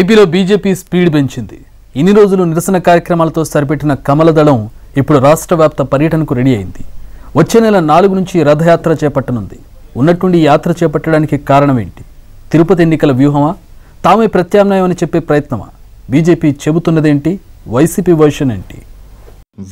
ఏపీలో BJP speed పెంచింది ఇన్ని రోజులు నిరసన కార్యక్రమాలతో సరిపెట్టిన కమల దళం ఇప్పుడు రాష్ట్ర వ్యాప్త పర్యటనకు రెడీ అయింది వచ్చే నెల నాలుగు నుంచి రథయాత్ర చేపట్టనుంది ఉన్నట్టుండి యాత్ర చేపట్టడానికి కారణం ఏంటి తిరుపతి ఎన్నికల వ్యూహమా తామే ప్రత్యామ్నాయం అని చెప్పే ప్రయత్నమా బీజేపీ చెబుతున్నదేంటి వైసీపీ వర్షన్ ఏంటి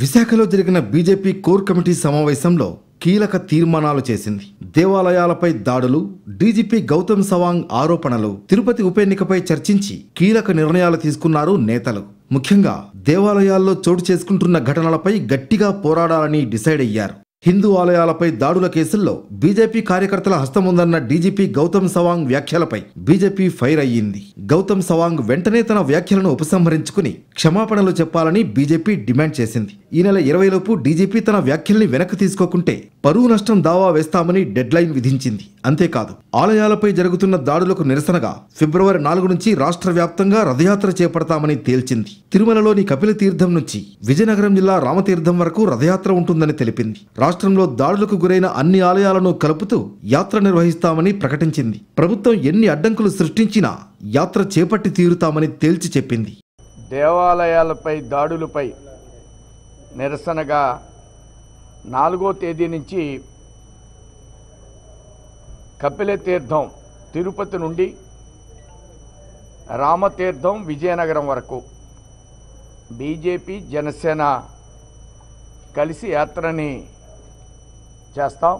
విశాఖలో జరిగిన బీజేపీ కోర్ కమిటీ సమావేశంలో కీలక తీర్మానాలు చేసింది దేవాలయాలపై దాడులు డీజీపీ గౌతమ్ సవాంగ్ ఆరోపణలు తిరుపతి ఉప ఎన్నికపై చర్చించి కీలక నిర్ణయాలు తీసుకున్నారు నేతలు ముఖ్యంగా దేవాలయాల్లో చోటు చేసుకుంటున్న ఘటనలపై గట్టిగా పోరాడాలని డిసైడ్ అయ్యారు హిందూ ఆలయాలపై దాడుల కేసుల్లో బీజేపీ కార్యకర్తల హస్తం ఉందన్న డీజీపీ గౌతమ్ సవాంగ్ వ్యాఖ్యలపై బీజేపీ ఫైర్ అయ్యింది గౌతమ్ సవాంగ్ వెంటనే తన వ్యాఖ్యలను ఉపసంహరించుకుని క్షమాపణలు చెప్పాలని బీజేపీ డిమాండ్ చేసింది ఈ నెల ఇరవైలోపు డీజీపీ తన వ్యాఖ్యల్ని వెనక్కి తీసుకోకుంటే పరువు నష్టం దావా వేస్తామని డెడ్లైన్ విధించింది అంతేకాదు ఆలయాలపై జరుగుతున్న దాడులకు నిరసనగా ఫిబ్రవరి నాలుగు నుంచి రాష్ట్ర వ్యాప్తంగా రథయాత్ర చేపడతామని తేల్చింది తిరుమలలోని కపిల తీర్థం నుంచి విజయనగరం జిల్లా రామతీర్థం వరకు రథయాత్ర ఉంటుందని తెలిపింది రాష్ట్రంలో దాడులకు గురైన అన్ని ఆలయాలను కలుపుతూ యాత్ర నిర్వహిస్తామని ప్రకటించింది ప్రభుత్వం ఎన్ని అడ్డంకులు సృష్టించినా యాత్ర చేపట్టి తీరుతామని తేల్చి చెప్పింది దేవాలయాలపై దాడులపై నిరసనగా నాలుగో తేదీ నుంచి కపిల తీర్థం తిరుపతి నుండి రామతీర్థం విజయనగరం వరకు బీజేపీ జనసేన కలిసి యాత్రని చేస్తాం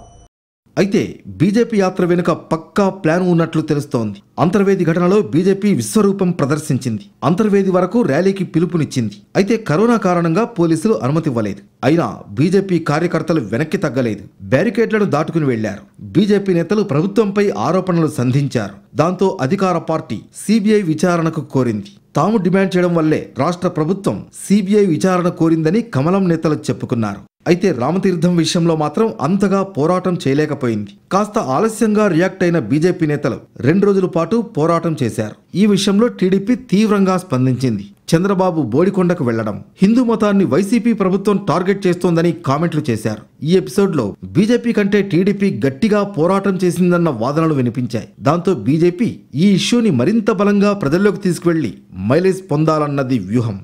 అయితే బీజేపీ యాత్ర వెనుక పక్కా ప్లాన్ ఉన్నట్లు తెలుస్తోంది అంతర్వేది ఘటనలో బీజేపీ విశ్వరూపం ప్రదర్శించింది అంతర్వేది వరకు ర్యాలీకి పిలుపునిచ్చింది అయితే కరోనా కారణంగా పోలీసులు అనుమతివ్వలేదు అయినా బీజేపీ కార్యకర్తలు వెనక్కి తగ్గలేదు బ్యారికేడ్లను దాటుకుని వెళ్లారు బీజేపీ నేతలు ప్రభుత్వంపై ఆరోపణలు సంధించారు దాంతో అధికార పార్టీ సిబిఐ విచారణకు కోరింది తాము డిమాండ్ చేయడం వల్లే రాష్ట్ర ప్రభుత్వం సిబిఐ విచారణ కోరిందని కమలం నేతలు చెప్పుకున్నారు అయితే రామతీర్థం విషయంలో మాత్రం అంతగా పోరాటం చేయలేకపోయింది కాస్త ఆలస్యంగా రియాక్ట్ అయిన బీజేపీ నేతలు రెండు రోజుల పాటు పోరాటం చేశారు ఈ విషయంలో టీడీపీ తీవ్రంగా స్పందించింది చంద్రబాబు బోడికొండకు వెళ్లడం హిందూ మతాన్ని వైసీపీ ప్రభుత్వం టార్గెట్ చేస్తోందని కామెంట్లు చేశారు ఈ ఎపిసోడ్లో బీజేపీ కంటే టీడీపీ గట్టిగా పోరాటం చేసిందన్న వాదనలు వినిపించాయి దాంతో బీజేపీ ఈ ఇష్యూని మరింత బలంగా ప్రజల్లోకి తీసుకువెళ్లి మైలేజ్ పొందాలన్నది వ్యూహం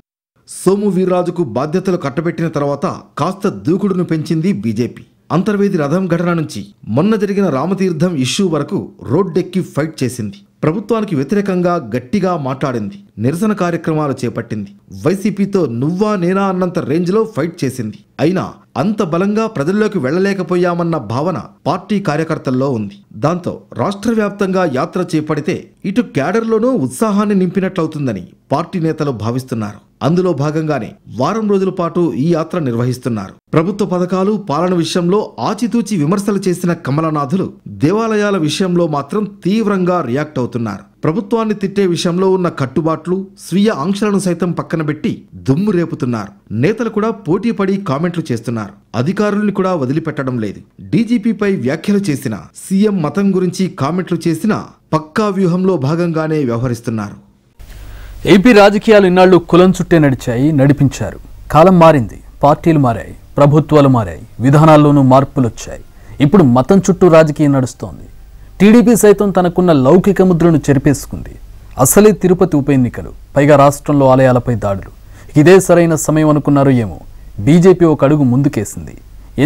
సోము వీర్రాజుకు బాధ్యతలు కట్టబెట్టిన తర్వాత కాస్త దూకుడును పెంచింది బీజేపీ అంతర్వేది రథం ఘటన నుంచి మొన్న జరిగిన రామతీర్థం ఇష్యూ వరకు రోడ్డెక్కి ఫైట్ చేసింది ప్రభుత్వానికి వ్యతిరేకంగా గట్టిగా మాట్లాడింది నిరసన కార్యక్రమాలు చేపట్టింది వైసీపీతో నువ్వా నేనా అన్నంత రేంజ్లో ఫైట్ చేసింది అయినా అంత బలంగా ప్రజల్లోకి వెళ్లలేకపోయామన్న భావన పార్టీ కార్యకర్తల్లో ఉంది దాంతో రాష్ట్ర వ్యాప్తంగా యాత్ర చేపడితే ఇటు క్యాడర్లోనూ ఉత్సాహాన్ని నింపినట్లవుతుందని పార్టీ నేతలు భావిస్తున్నారు అందులో భాగంగానే వారం రోజుల పాటు ఈ యాత్ర నిర్వహిస్తున్నారు ప్రభుత్వ పథకాలు పాలన విషయంలో ఆచితూచి విమర్శలు చేసిన కమలనాథులు దేవాలయాల విషయంలో మాత్రం తీవ్రంగా రియాక్ట్ అవుతున్నారు ప్రభుత్వాన్ని తిట్టే విషయంలో ఉన్న కట్టుబాట్లు స్వీయ ఆంక్షలను సైతం పక్కన పెట్టి దుమ్ము రేపుతున్నారు నేతలు కూడా పోటీపడి కామెంట్లు చేస్తున్నారు అధికారుల్ని కూడా వదిలిపెట్టడం లేదు డీజీపీపై వ్యాఖ్యలు చేసిన సీఎం మతం గురించి కామెంట్లు చేసిన పక్కా వ్యూహంలో భాగంగానే వ్యవహరిస్తున్నారు ఏపీ రాజకీయాలు ఇన్నాళ్లు కులం చుట్టే నడిచాయి నడిపించారు కాలం మారింది పార్టీలు మారాయి ప్రభుత్వాలు మారాయి విధానాల్లోనూ మార్పులు వచ్చాయి ఇప్పుడు మతం చుట్టూ రాజకీయం నడుస్తోంది టీడీపీ సైతం తనకున్న లౌకిక ముద్రను చెరిపేసుకుంది అసలే తిరుపతి ఉప ఎన్నికలు పైగా రాష్ట్రంలో ఆలయాలపై దాడులు ఇదే సరైన సమయం అనుకున్నారు ఏమో బీజేపీ ఒక అడుగు ముందుకేసింది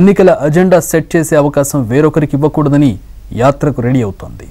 ఎన్నికల అజెండా సెట్ చేసే అవకాశం వేరొకరికి ఇవ్వకూడదని యాత్రకు రెడీ అవుతోంది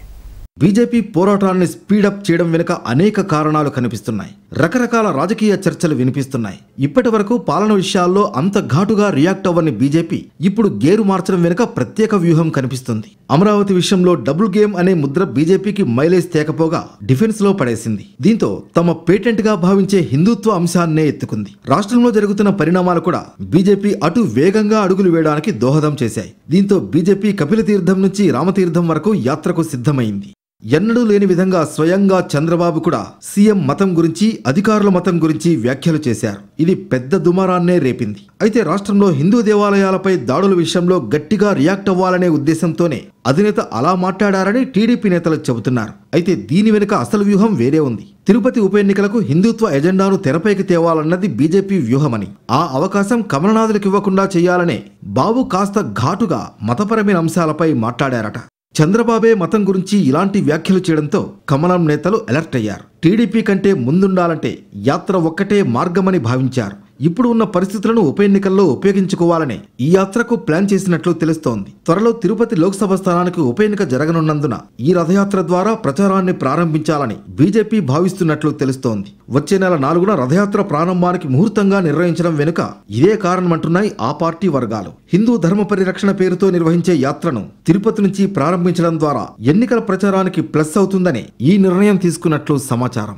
బీజేపీ పోరాటాన్ని స్పీడప్ చేయడం వెనుక అనేక కారణాలు కనిపిస్తున్నాయి రకరకాల రాజకీయ చర్చలు వినిపిస్తున్నాయి ఇప్పటి వరకు పాలన విషయాల్లో అంత ఘాటుగా రియాక్ట్ అవ్వని బీజేపీ ఇప్పుడు గేరు మార్చడం వెనుక ప్రత్యేక వ్యూహం కనిపిస్తుంది అమరావతి విషయంలో డబుల్ గేమ్ అనే ముద్ర బీజేపీకి మైలేజ్ తేకపోగా డిఫెన్స్ లో పడేసింది దీంతో తమ పేటెంట్ గా భావించే హిందుత్వ అంశాన్నే ఎత్తుకుంది రాష్ట్రంలో జరుగుతున్న పరిణామాలు కూడా బీజేపీ అటు వేగంగా అడుగులు వేయడానికి దోహదం చేశాయి దీంతో బీజేపీ కపిల తీర్థం నుంచి రామతీర్థం వరకు యాత్రకు సిద్ధమైంది ఎన్నడూ లేని విధంగా స్వయంగా చంద్రబాబు కూడా సీఎం మతం గురించి అధికారుల మతం గురించి వ్యాఖ్యలు చేశారు ఇది పెద్ద దుమారాన్నే రేపింది అయితే రాష్ట్రంలో హిందూ దేవాలయాలపై దాడుల విషయంలో గట్టిగా రియాక్ట్ అవ్వాలనే ఉద్దేశంతోనే అధినేత అలా మాట్లాడారని టీడీపీ నేతలు చెబుతున్నారు అయితే దీని వెనుక అసలు వ్యూహం వేరే ఉంది తిరుపతి ఉప ఎన్నికలకు హిందుత్వ ఎజెండాను తెరపైకి తేవాలన్నది బీజేపీ వ్యూహమని ఆ అవకాశం కమలనాథులకు ఇవ్వకుండా చేయాలనే బాబు కాస్త ఘాటుగా మతపరమైన అంశాలపై మాట్లాడారట చంద్రబాబే మతం గురించి ఇలాంటి వ్యాఖ్యలు చేయడంతో కమలం నేతలు అలర్ట్ అయ్యారు టీడీపీ కంటే ముందుండాలంటే యాత్ర ఒక్కటే మార్గమని భావించారు ఇప్పుడు ఉన్న పరిస్థితులను ఉప ఎన్నికల్లో ఉపయోగించుకోవాలని ఈ యాత్రకు ప్లాన్ చేసినట్లు తెలుస్తోంది త్వరలో తిరుపతి లోక్సభ స్థానానికి ఉప ఎన్నిక జరగనున్నందున ఈ రథయాత్ర ద్వారా ప్రచారాన్ని ప్రారంభించాలని బీజేపీ భావిస్తున్నట్లు తెలుస్తోంది వచ్చే నెల నాలుగున రథయాత్ర ప్రారంభానికి ముహూర్తంగా నిర్ణయించడం వెనుక ఇదే కారణమంటున్నాయి ఆ పార్టీ వర్గాలు హిందూ ధర్మ పరిరక్షణ పేరుతో నిర్వహించే యాత్రను తిరుపతి నుంచి ప్రారంభించడం ద్వారా ఎన్నికల ప్రచారానికి ప్లస్ అవుతుందని ఈ నిర్ణయం తీసుకున్నట్లు సమాచారం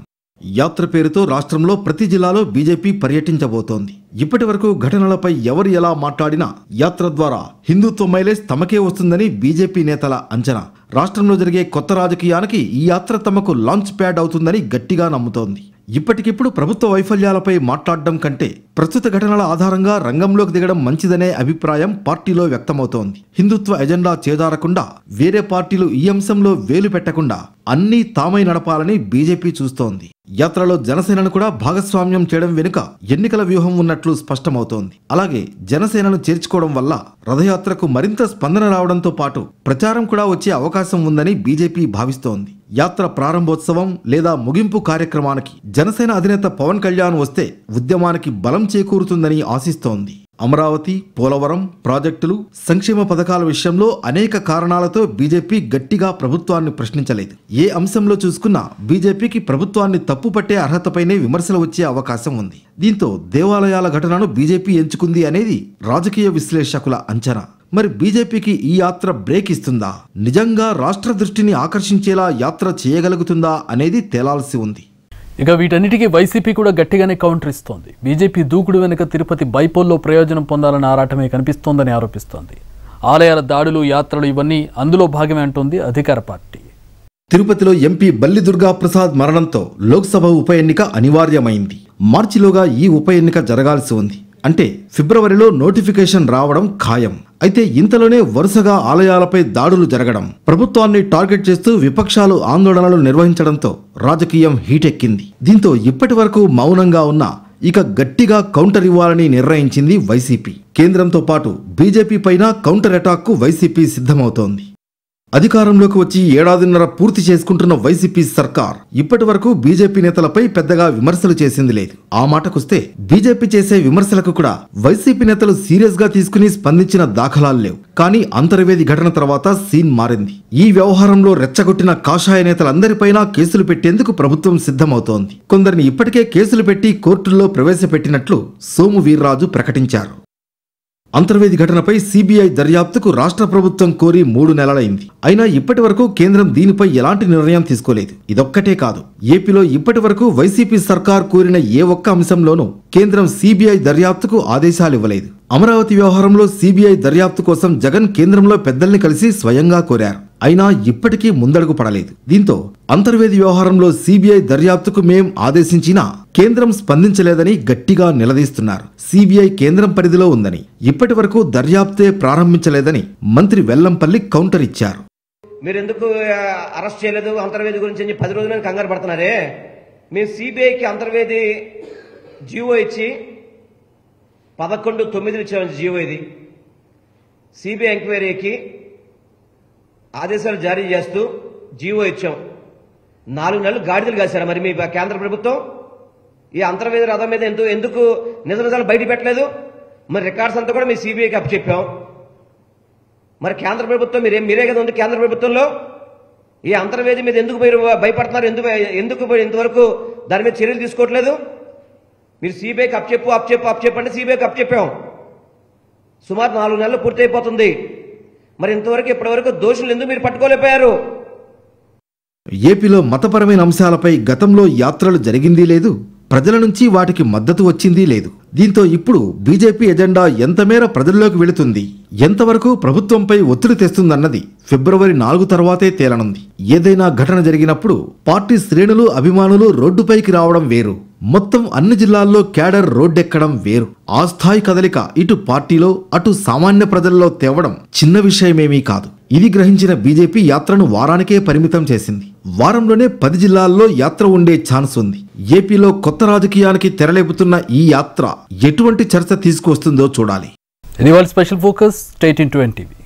యాత్ర పేరుతో రాష్ట్రంలో ప్రతి జిల్లాలో బీజేపీ పర్యటించబోతోంది ఇప్పటి వరకు ఘటనలపై ఎవరు ఎలా మాట్లాడినా యాత్ర ద్వారా హిందుత్వ మైలేజ్ తమకే వస్తుందని బీజేపీ నేతల అంచనా రాష్ట్రంలో జరిగే కొత్త రాజకీయానికి ఈ యాత్ర తమకు లాంచ్ ప్యాడ్ అవుతుందని గట్టిగా నమ్ముతోంది ఇప్పటికిప్పుడు ప్రభుత్వ వైఫల్యాలపై మాట్లాడడం కంటే ప్రస్తుత ఘటనల ఆధారంగా రంగంలోకి దిగడం మంచిదనే అభిప్రాయం పార్టీలో వ్యక్తమవుతోంది హిందుత్వ ఎజెండా చేదారకుండా వేరే పార్టీలు ఈ అంశంలో వేలు పెట్టకుండా అన్నీ తామై నడపాలని బీజేపీ చూస్తోంది యాత్రలో జనసేనను కూడా భాగస్వామ్యం చేయడం వెనుక ఎన్నికల వ్యూహం ఉన్నట్లు స్పష్టమవుతోంది అలాగే జనసేనను చేర్చుకోవడం వల్ల రథయాత్రకు మరింత స్పందన రావడంతో పాటు ప్రచారం కూడా వచ్చే అవకాశం ఉందని బీజేపీ భావిస్తోంది యాత్ర ప్రారంభోత్సవం లేదా ముగింపు కార్యక్రమానికి జనసేన అధినేత పవన్ కళ్యాణ్ వస్తే ఉద్యమానికి బలం చేకూరుతుందని ఆశిస్తోంది అమరావతి పోలవరం ప్రాజెక్టులు సంక్షేమ పథకాల విషయంలో అనేక కారణాలతో బీజేపీ గట్టిగా ప్రభుత్వాన్ని ప్రశ్నించలేదు ఏ అంశంలో చూసుకున్నా బీజేపీకి ప్రభుత్వాన్ని తప్పు పట్టే అర్హతపైనే విమర్శలు వచ్చే అవకాశం ఉంది దీంతో దేవాలయాల ఘటనను బీజేపీ ఎంచుకుంది అనేది రాజకీయ విశ్లేషకుల అంచనా మరి బీజేపీకి ఈ యాత్ర బ్రేక్ ఇస్తుందా నిజంగా రాష్ట్ర దృష్టిని ఆకర్షించేలా యాత్ర చేయగలుగుతుందా అనేది తేలాల్సి ఉంది ఇక వీటన్నిటికీ వైసీపీ కూడా గట్టిగానే కౌంటర్ ఇస్తోంది బీజేపీ దూకుడు వెనుక తిరుపతి బైపోల్లో ప్రయోజనం పొందాలని ఆరాటమే కనిపిస్తోందని ఆరోపిస్తోంది ఆలయాల దాడులు యాత్రలు ఇవన్నీ అందులో భాగమే అంటోంది అధికార పార్టీ తిరుపతిలో ఎంపీ బల్లి దుర్గా ప్రసాద్ మరణంతో లోక్సభ ఉప ఎన్నిక అనివార్యమైంది మార్చిలోగా ఈ ఉప ఎన్నిక జరగాల్సి ఉంది అంటే ఫిబ్రవరిలో నోటిఫికేషన్ రావడం ఖాయం అయితే ఇంతలోనే వరుసగా ఆలయాలపై దాడులు జరగడం ప్రభుత్వాన్ని టార్గెట్ చేస్తూ విపక్షాలు ఆందోళనలు నిర్వహించడంతో రాజకీయం హీటెక్కింది దీంతో ఇప్పటి వరకు మౌనంగా ఉన్న ఇక గట్టిగా కౌంటర్ ఇవ్వాలని నిర్ణయించింది వైసీపీ కేంద్రంతో పాటు బీజేపీ పైన కౌంటర్ అటాక్కు వైసీపీ సిద్ధమవుతోంది అధికారంలోకి వచ్చి ఏడాదిన్నర పూర్తి చేసుకుంటున్న వైసీపీ సర్కార్ ఇప్పటి వరకు బీజేపీ నేతలపై పెద్దగా విమర్శలు చేసింది లేదు ఆ మాటకొస్తే బీజేపీ చేసే విమర్శలకు కూడా వైసీపీ నేతలు సీరియస్ గా తీసుకుని స్పందించిన దాఖలాలు లేవు కానీ అంతర్వేది ఘటన తర్వాత సీన్ మారింది ఈ వ్యవహారంలో రెచ్చగొట్టిన కాషాయ నేతలందరిపైనా కేసులు పెట్టేందుకు ప్రభుత్వం సిద్ధమవుతోంది కొందరిని ఇప్పటికే కేసులు పెట్టి కోర్టుల్లో ప్రవేశపెట్టినట్లు సోము వీర్రాజు ప్రకటించారు అంతర్వేది ఘటనపై సిబిఐ దర్యాప్తుకు రాష్ట్ర ప్రభుత్వం కోరి మూడు నెలలైంది అయినా ఇప్పటి వరకు కేంద్రం దీనిపై ఎలాంటి నిర్ణయం తీసుకోలేదు ఇదొక్కటే కాదు ఏపీలో ఇప్పటి వరకు వైసీపీ సర్కార్ కోరిన ఏ ఒక్క అంశంలోనూ కేంద్రం సిబిఐ దర్యాప్తుకు ఆదేశాలు ఇవ్వలేదు అమరావతి వ్యవహారంలో సిబిఐ దర్యాప్తు కోసం జగన్ కేంద్రంలో పెద్దల్ని కలిసి స్వయంగా కోరారు అయినా ఇప్పటికీ ముందడుగు పడలేదు దీంతో అంతర్వేది వ్యవహారంలో సిబిఐ దర్యాప్తుకు మేం ఆదేశించినా కేంద్రం స్పందించలేదని గట్టిగా నిలదీస్తున్నారు సిబిఐ కేంద్రం పరిధిలో ఉందని ఇప్పటి వరకు దర్యాప్తే ప్రారంభించలేదని మంత్రి వెల్లంపల్లి కౌంటర్ ఇచ్చారు మీరు ఎందుకు అరెస్ట్ చేయలేదు అంతర్వేది గురించి పది రోజులు కంగారు పడుతున్నారే మీరు సిబిఐకి అంతర్వేది జీవో ఇచ్చి పదకొండు తొమ్మిది ఇచ్చామని జీవో ఇది సిబిఐ ఎంక్వైరీకి ఆదేశాలు జారీ చేస్తూ జీవో ఇచ్చాం నాలుగు నెలలు గాడిదలు కాశారు మరి మీ కేంద్ర ప్రభుత్వం ఈ అంతర్వేది రథం మీద ఎందుకు ఎందుకు నిజ నిజాలు బయట పెట్టలేదు మరి రికార్డ్స్ అంతా కూడా మీ సిబిఐకి అప్పచెప్పాం మరి కేంద్ర ప్రభుత్వం మీరు మీరే కదా ఉంది కేంద్ర ప్రభుత్వంలో ఈ అంతర్వేది మీద ఎందుకు మీరు భయపడుతున్నారు ఎందుకు ఎందుకు ఇంతవరకు దాని మీద చర్యలు తీసుకోవట్లేదు మీరు సిబిఐకి అప్పచెప్పు అప్పచెప్పు అప్పచెప్పండి సిబిఐకి అప్పచెప్పాం సుమారు నాలుగు నెలలు పూర్తయిపోతుంది మరి ఇంతవరకు ఇప్పటివరకు దోషులు ఎందుకు మీరు పట్టుకోలేకపోయారు ఏపీలో మతపరమైన అంశాలపై గతంలో యాత్రలు జరిగింది లేదు ప్రజల నుంచి వాటికి మద్దతు వచ్చింది లేదు దీంతో ఇప్పుడు బీజేపీ ఎజెండా ఎంతమేర ప్రజల్లోకి వెళుతుంది ఎంతవరకు ప్రభుత్వంపై ఒత్తిడి తెస్తుందన్నది ఫిబ్రవరి నాలుగు తర్వాతే తేలనుంది ఏదైనా ఘటన జరిగినప్పుడు పార్టీ శ్రేణులు అభిమానులు రోడ్డుపైకి రావడం వేరు మొత్తం అన్ని జిల్లాల్లో క్యాడర్ రోడ్డెక్కడం వేరు ఆ స్థాయి కదలిక ఇటు పార్టీలో అటు సామాన్య ప్రజల్లో తేవడం చిన్న విషయమేమీ కాదు ఇది గ్రహించిన బీజేపీ యాత్రను వారానికే పరిమితం చేసింది వారంలోనే పది జిల్లాల్లో యాత్ర ఉండే ఛాన్స్ ఉంది ఏపీలో కొత్త రాజకీయానికి తెరలేపుతున్న ఈ యాత్ర ఎటువంటి చర్చ తీసుకొస్తుందో చూడాలి స్పెషల్ ఫోకస్ స్టేట్ ఇన్